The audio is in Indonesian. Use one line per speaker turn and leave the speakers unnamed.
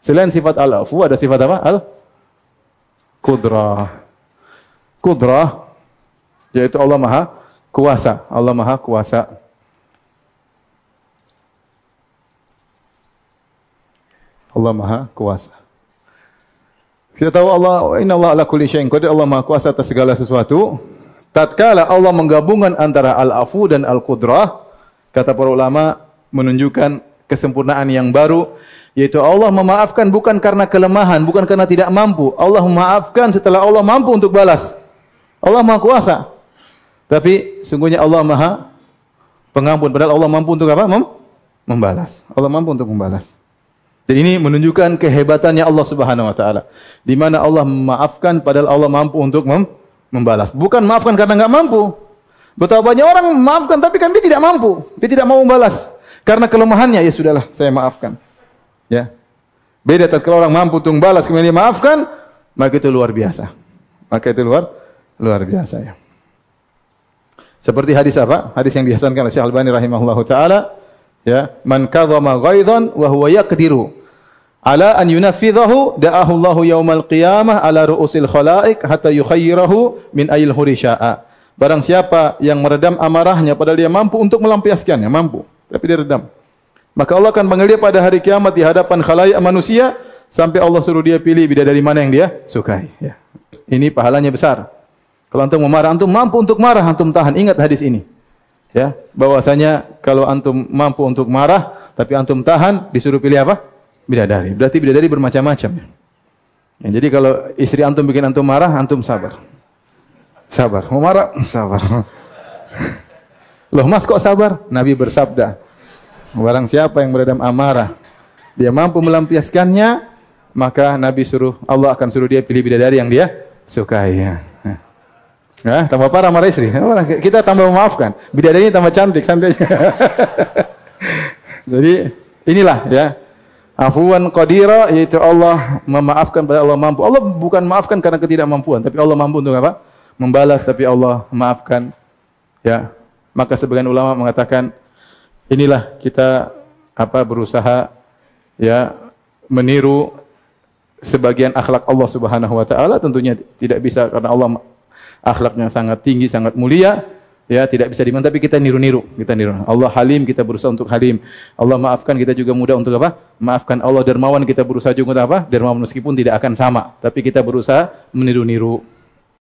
Selain sifat al-afu ada sifat apa? Al kudrah. Kudrah yaitu Allah Maha Kuasa. Allah Maha Kuasa. Allah Maha Kuasa. Kita tahu Allah inna Allah ala kulli syai'in qadir. Allah Maha Kuasa atas segala sesuatu. Tatkala Allah menggabungkan antara al-afu dan al-qudrah, kata para ulama menunjukkan kesempurnaan yang baru yaitu Allah memaafkan bukan karena kelemahan, bukan karena tidak mampu. Allah memaafkan setelah Allah mampu untuk balas. Allah Maha Kuasa. Tapi sungguhnya Allah Maha Pengampun. Padahal Allah mampu untuk apa? Mem membalas. Allah mampu untuk membalas. Dan ini menunjukkan kehebatannya Allah Subhanahu wa taala. Di mana Allah memaafkan padahal Allah mampu untuk mem membalas. Bukan maafkan karena enggak mampu. Betapa banyak orang memaafkan tapi kan dia tidak mampu. Dia tidak mau membalas. Karena kelemahannya ya sudahlah saya maafkan. Ya. Beda tatkala orang mampu untung balas kemudian dia maafkan, maka itu luar biasa. Maka itu luar luar biasa ya. Seperti hadis apa? Hadis yang dihasankan oleh Syekh Albani rahimahullahu taala, ya, man kadzama ghaidhan wa huwa yaqdiru ala an yunafidhahu da'ahu Allahu yaumal qiyamah ala ru'usil khalaik hatta yukhayyirahu min ayil hurisha'a. Barang siapa yang meredam amarahnya padahal dia mampu untuk melampiaskannya, mampu, tapi dia redam. Maka Allah akan panggil dia pada hari kiamat di hadapan khalayak manusia sampai Allah suruh dia pilih bidadari mana yang dia sukai. Ya. Ini pahalanya besar. Kalau antum mau marah, antum mampu untuk marah, antum tahan. Ingat hadis ini. Ya, bahwasanya kalau antum mampu untuk marah tapi antum tahan, disuruh pilih apa? Bidadari. Berarti bidadari bermacam-macam. Ya, jadi kalau istri antum bikin antum marah, antum sabar. Sabar. Mau marah? Sabar. Loh, Mas kok sabar? Nabi bersabda, Barang siapa yang meredam amarah, dia mampu melampiaskannya, maka Nabi suruh Allah akan suruh dia pilih bidadari yang dia sukai. Ya. Nah, tambah parah marah istri. Ya, kita tambah memaafkan. Bidadarinya tambah cantik, santai aja. Jadi inilah ya. Afuan qadira yaitu Allah memaafkan pada Allah mampu. Allah bukan maafkan karena ketidakmampuan, tapi Allah mampu untuk apa? Membalas tapi Allah maafkan. Ya. Maka sebagian ulama mengatakan inilah kita apa berusaha ya meniru sebagian akhlak Allah Subhanahu wa taala tentunya tidak bisa karena Allah akhlaknya sangat tinggi, sangat mulia, ya tidak bisa dimakan tapi kita niru-niru, kita niru. Allah Halim kita berusaha untuk Halim. Allah maafkan kita juga mudah untuk apa? Maafkan Allah dermawan kita berusaha juga untuk apa? Dermawan meskipun tidak akan sama, tapi kita berusaha meniru-niru.